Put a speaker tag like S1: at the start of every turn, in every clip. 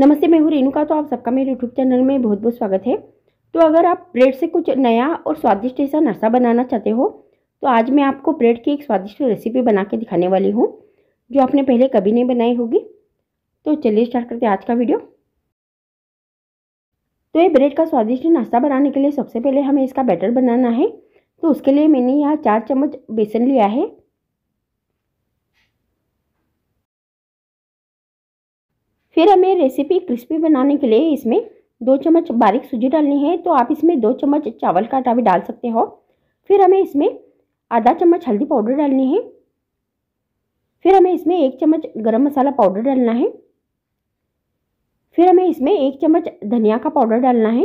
S1: नमस्ते मैं हूँ रेणुका तो आप सबका मेरे यूट्यूब चैनल में बहुत बहुत स्वागत है तो अगर आप ब्रेड से कुछ नया और स्वादिष्ट ऐसा नाश्ता बनाना चाहते हो तो आज मैं आपको ब्रेड की एक स्वादिष्ट रेसिपी बना के दिखाने वाली हूँ जो आपने पहले कभी नहीं बनाई होगी तो चलिए स्टार्ट करते हैं आज का वीडियो तो ये ब्रेड का स्वादिष्ट नाश्ता बनाने के लिए सबसे पहले हमें इसका बैटर बनाना है तो उसके लिए मैंने यहाँ चार चम्मच बेसन लिया है फिर हमें रेसिपी क्रिस्पी बनाने के लिए इसमें दो चम्मच बारीक सूजी डालनी है तो आप इसमें दो चम्मच चावल का आटा भी डाल सकते हो फिर हमें इसमें आधा चम्मच हल्दी पाउडर डालनी है फिर हमें इसमें एक चम्मच गरम मसाला पाउडर डालना है फिर हमें इसमें एक चम्मच धनिया का पाउडर डालना है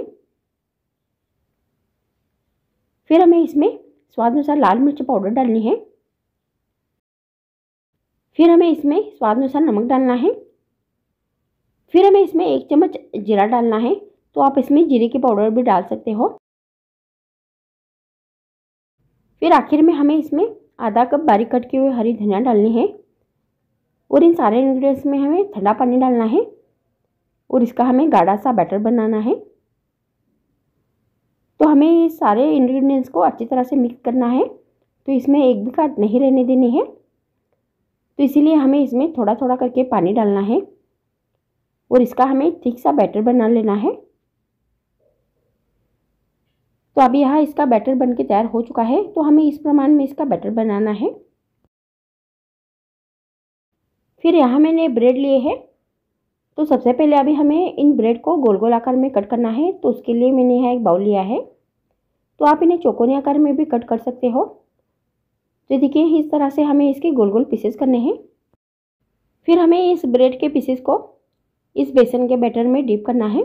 S1: फिर हमें इसमें स्वाद अनुसार लाल मिर्च पाउडर डालनी है फिर हमें इसमें स्वाद अनुसार नमक डालना है फिर हमें इसमें एक चम्मच जीरा डालना है तो आप इसमें जीरे के पाउडर भी डाल सकते हो फिर आखिर में हमें इसमें आधा कप बारीक कट किए हुए हरी धनिया डालनी है और इन सारे इन्ग्रीडियंट्स में हमें ठंडा पानी डालना है और इसका हमें गाढ़ा सा बैटर बनाना है तो हमें ये सारे इन्ग्रीडियंट्स को अच्छी तरह से मिक्स करना है तो इसमें एक भी काट नहीं रहने देनी है तो इसीलिए हमें इसमें थोड़ा थोड़ा करके पानी डालना है और इसका हमें ठीक सा बैटर बना लेना है तो अभी यहाँ इसका बैटर बन के तैयार हो चुका है तो हमें इस प्रमाण में इसका बैटर बनाना है फिर यहाँ मैंने ब्रेड लिए हैं तो सबसे पहले अभी हमें इन ब्रेड को गोल गोल आकार में कट करना है तो उसके लिए मैंने यहाँ एक बाउल लिया है तो आप इन्हें चौकोनी आकार में भी कट कर सकते हो तो देखिए इस तरह से हमें इसके गोल गोल पीसेस करने हैं फिर हमें इस ब्रेड के पीसेस को इस बेसन के बैटर में डीप करना है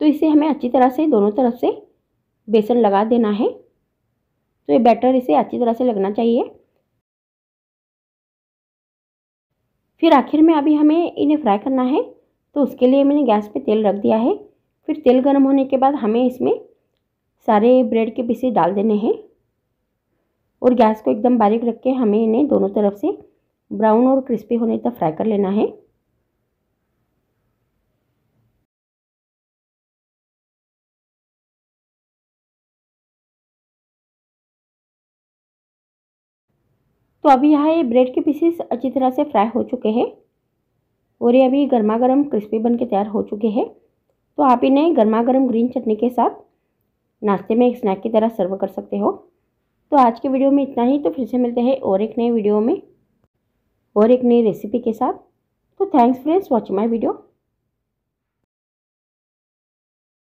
S1: तो इसे हमें अच्छी तरह से दोनों तरफ से बेसन लगा देना है तो ये बैटर इसे अच्छी तरह से लगना चाहिए फिर आखिर में अभी हमें इन्हें फ्राई करना है तो उसके लिए मैंने गैस पे तेल रख दिया है फिर तेल गर्म होने के बाद हमें इसमें सारे ब्रेड के पीसे डाल देने हैं और गैस को एकदम बारीक रख के हमें इन्हें दोनों तरफ से ब्राउन और क्रिस्पी होने तक फ्राई कर लेना है तो अभी यहाँ ये ब्रेड के पीसेस अच्छी तरह से फ्राई हो चुके हैं और ये अभी गर्मा गर्म क्रिस्पी बन के तैयार हो चुके हैं तो आप इन्हें गर्मा गर्म ग्रीन चटनी के साथ नाश्ते में एक स्नैक की तरह सर्व कर सकते हो तो आज के वीडियो में इतना ही तो फिर से मिलते हैं और एक नए वीडियो में और एक नई रेसिपी के साथ तो thanks friends watching my video